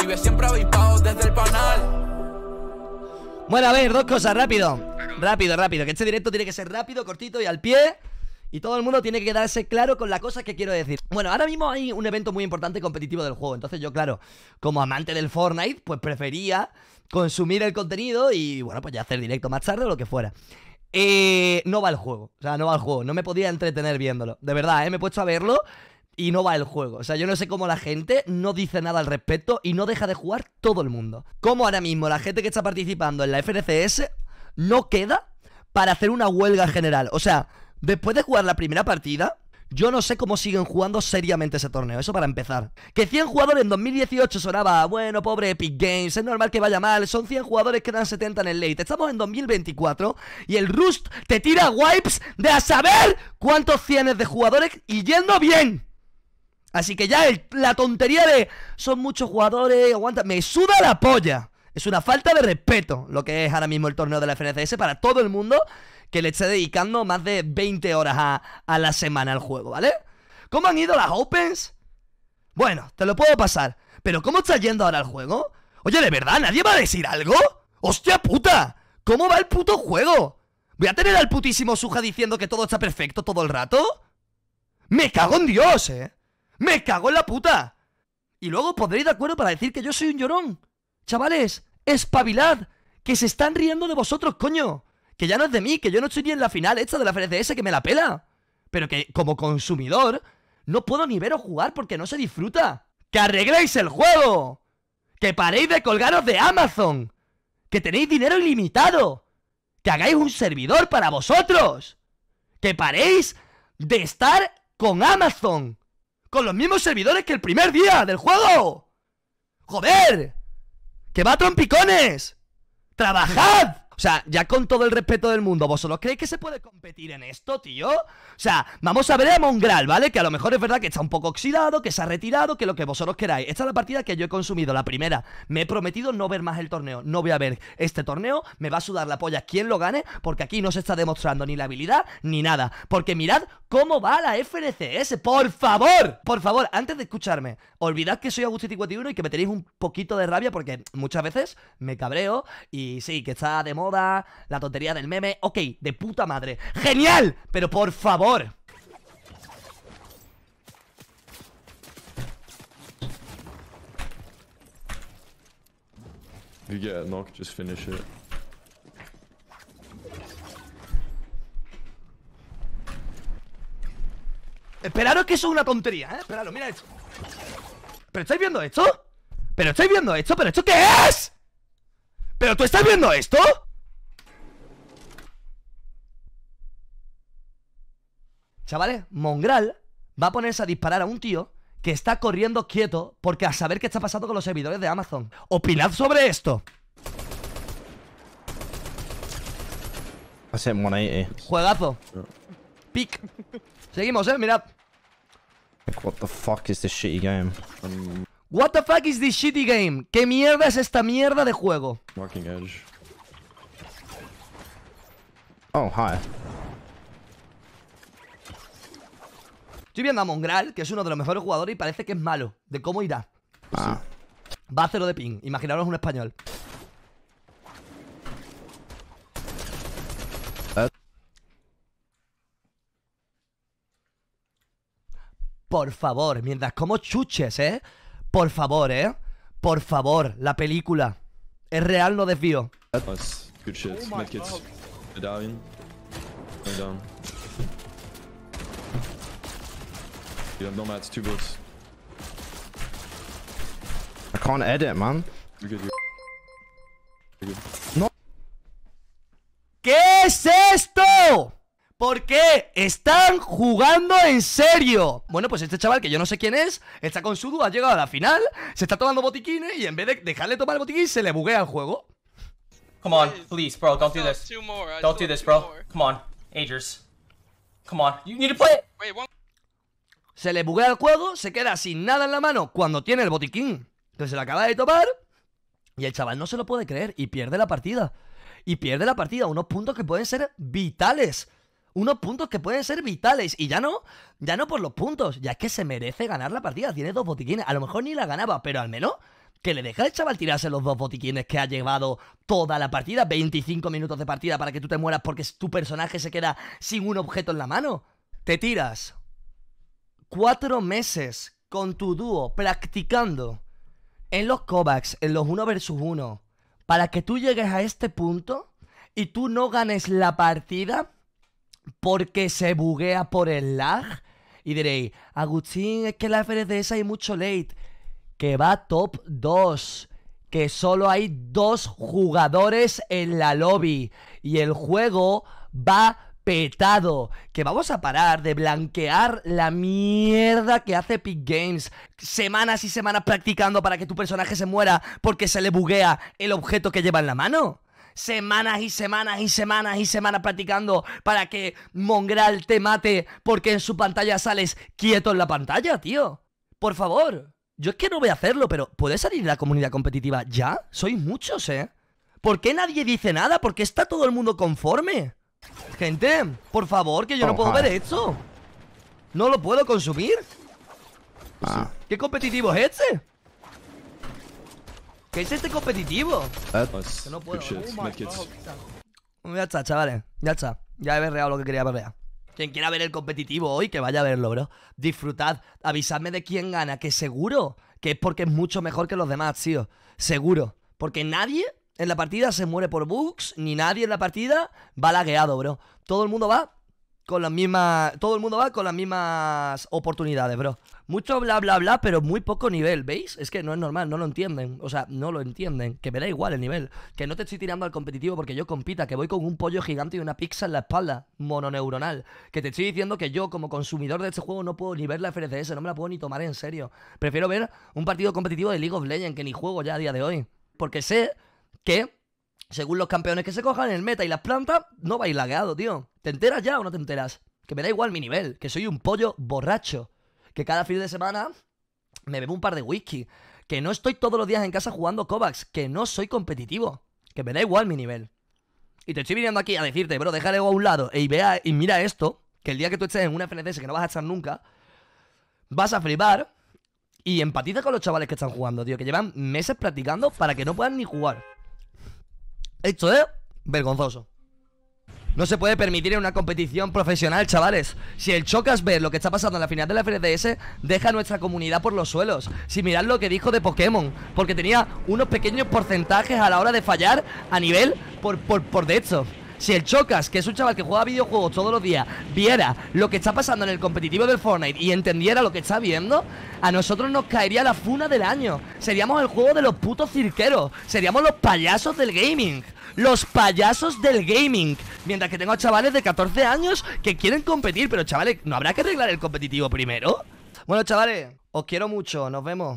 vive siempre avispados desde el panal. Bueno, a ver, dos cosas, rápido. Rápido, rápido. Que este directo tiene que ser rápido, cortito y al pie. Y todo el mundo tiene que quedarse claro con las cosas que quiero decir. Bueno, ahora mismo hay un evento muy importante competitivo del juego. Entonces yo, claro, como amante del Fortnite, pues prefería consumir el contenido y, bueno, pues ya hacer directo más tarde o lo que fuera. Eh, no va el juego, o sea, no va el juego. No me podía entretener viéndolo. De verdad, ¿eh? me he puesto a verlo y no va el juego. O sea, yo no sé cómo la gente no dice nada al respecto y no deja de jugar todo el mundo. Como ahora mismo la gente que está participando en la FNCS no queda para hacer una huelga general. O sea, después de jugar la primera partida, yo no sé cómo siguen jugando seriamente ese torneo, eso para empezar. Que 100 jugadores en 2018 sonaba, bueno, pobre Epic Games, es normal que vaya mal, son 100 jugadores, que dan 70 en el late. Estamos en 2024 y el Rust te tira wipes de a saber cuántos tienes de jugadores y yendo bien. Así que ya la tontería de son muchos jugadores, aguanta, me suda la polla. Es una falta de respeto lo que es ahora mismo el torneo de la FNCS para todo el mundo que le esté dedicando más de 20 horas a, a la semana al juego, ¿vale? ¿Cómo han ido las Opens? Bueno, te lo puedo pasar. Pero ¿cómo está yendo ahora el juego? Oye, ¿de verdad nadie va a decir algo? ¡Hostia puta! ¿Cómo va el puto juego? ¿Voy a tener al putísimo Suja diciendo que todo está perfecto todo el rato? ¡Me cago en Dios, eh! ¡Me cago en la puta! Y luego podréis de acuerdo para decir que yo soy un llorón. Chavales, espabilad, que se están riendo de vosotros, coño. Que ya no es de mí, que yo no estoy ni en la final hecha de la FNCS, que me la pela. Pero que como consumidor no puedo ni veros jugar porque no se disfruta. ¡Que arregléis el juego! ¡Que paréis de colgaros de Amazon! ¡Que tenéis dinero ilimitado! ¡Que hagáis un servidor para vosotros! ¡Que paréis de estar con Amazon! con los mismos servidores que el primer día del juego. ¡Joder! ¡Que va a trompicones! ¡Trabajad! O sea, ya con todo el respeto del mundo, ¿vosotros creéis que se puede competir en esto, tío? O sea, vamos a ver a Mongral, ¿vale? Que a lo mejor es verdad que está un poco oxidado, que se ha retirado, que lo que vosotros queráis. Esta es la partida que yo he consumido, la primera. Me he prometido no ver más el torneo. No voy a ver este torneo, me va a sudar la polla quien lo gane, porque aquí no se está demostrando ni la habilidad ni nada. Porque mirad cómo va la FNCS, por favor. Por favor, antes de escucharme, olvidad que soy Agustiti 51 y que me tenéis un poquito de rabia porque muchas veces me cabreo y sí, que está de la tontería del meme. Ok, de puta madre. ¡Genial! Pero por favor. You que eso es una tontería, ¿eh? Esperaros, mira esto. ¿Pero estáis viendo esto? ¿Pero estáis viendo esto? ¿Pero esto qué es? ¿Pero tú estás viendo esto? Chavales, Mongral va a ponerse a disparar a un tío que está corriendo quieto porque a saber qué está pasando con los servidores de Amazon. Opinad sobre esto. Eh. Juegazo. Pick. Seguimos, eh, mirad. What the fuck is this shitty game? What the fuck is this shitty game? ¿Qué mierda es esta mierda de juego? Oh, hi. Estoy viendo a Mongral, que es uno de los mejores jugadores y parece que es malo. De cómo irá. Ah. Va a cero de ping. Imaginaros un español. Por favor, mientras como chuches, ¿eh? Por favor, ¿eh? Por favor, la película. Es real, no desvío. Pues, No, nomads, two I can't edit, man. No. ¿Qué es esto? ¿Por qué están jugando en serio? Bueno, pues este chaval, que yo no sé quién es, está con sudo, ha llegado a la final, se está tomando botiquines y en vez de dejarle tomar el botiquín, se le buguea el juego. Come on, please, bro, don't do this. Don't do this, bro. Come on, Agers. Come on, you need to play se le buguea el juego, se queda sin nada en la mano cuando tiene el botiquín que se lo acaba de tomar y el chaval no se lo puede creer y pierde la partida. Y pierde la partida, unos puntos que pueden ser vitales. Unos puntos que pueden ser vitales. Y ya no, ya no por los puntos. Ya es que se merece ganar la partida. Tiene dos botiquines. A lo mejor ni la ganaba, pero al menos que le deja el chaval tirarse los dos botiquines que ha llevado toda la partida. 25 minutos de partida para que tú te mueras porque tu personaje se queda sin un objeto en la mano. Te tiras cuatro meses con tu dúo practicando en los Kovacs, en los 1 versus 1 para que tú llegues a este punto y tú no ganes la partida porque se buguea por el lag. Y diréis, Agustín, es que la FRDS hay mucho late. Que va top 2. Que solo hay dos jugadores en la lobby. Y el juego va petado, que vamos a parar de blanquear la mierda que hace Epic Games semanas y semanas practicando para que tu personaje se muera porque se le buguea el objeto que lleva en la mano. Semanas y semanas y semanas y semanas practicando para que Mongral te mate porque en su pantalla sales quieto en la pantalla, tío. Por favor. Yo es que no voy a hacerlo, pero ¿puedes salir de la comunidad competitiva ya? Sois muchos, ¿eh? ¿Por qué nadie dice nada? ¿Por qué está todo el mundo conforme? Gente, por favor, que yo no puedo ver esto. No lo puedo consumir. Ah. ¿Qué competitivo es este? ¿Qué es este competitivo? Oh mm, ya está, chavales. Ya está. Ya he berreado lo que quería ver. Quien quiera ver el competitivo hoy, que vaya a verlo, bro. Disfrutad. Avisadme de quién gana, que seguro que es porque es mucho mejor que los demás, tío. Seguro. Porque nadie en la partida se muere por bugs, ni nadie en la partida va lagueado, bro. Todo el mundo va con las mismas. Todo el mundo va con las mismas oportunidades, bro. Mucho bla bla bla, pero muy poco nivel, ¿veis? Es que no es normal, no lo entienden. O sea, no lo entienden. Que me da igual el nivel. Que no te estoy tirando al competitivo porque yo compita, que voy con un pollo gigante y una pizza en la espalda, mononeuronal. Que te estoy diciendo que yo, como consumidor de este juego, no puedo ni ver la FRCS, no me la puedo ni tomar en serio. Prefiero ver un partido competitivo de League of Legends que ni juego ya a día de hoy. Porque sé que, según los campeones que se cojan, el meta y las plantas no vais lagueado, tío. ¿Te enteras ya o no te enteras? Que me da igual mi nivel, que soy un pollo borracho. Que cada fin de semana me bebo un par de whisky. Que no estoy todos los días en casa jugando Kovacs. Que no soy competitivo. Que me da igual mi nivel. Y te estoy viniendo aquí a decirte, bro, déjale a un lado e y vea y mira esto, que el día que tú estés en una FNCS que no vas a estar nunca, vas a flipar y empatiza con los chavales que están jugando, tío, que llevan meses practicando para que no puedan ni jugar. Esto es vergonzoso. No se puede permitir en una competición profesional, chavales. Si el Chocas ver lo que está pasando en la final de la FDS deja a nuestra comunidad por los suelos. Si mirar lo que dijo de Pokémon, porque tenía unos pequeños porcentajes a la hora de fallar a nivel por, por, de hecho si el Chocas, que es un chaval que juega videojuegos todos los días, viera lo que está pasando en el competitivo del Fortnite y entendiera lo que está viendo, a nosotros nos caería la funa del año. Seríamos el juego de los putos cirqueros. Seríamos los payasos del gaming. Los payasos del gaming. Mientras que tengo chavales de 14 años que quieren competir. Pero chavales, ¿no habrá que arreglar el competitivo primero? Bueno, chavales, os quiero mucho. Nos vemos.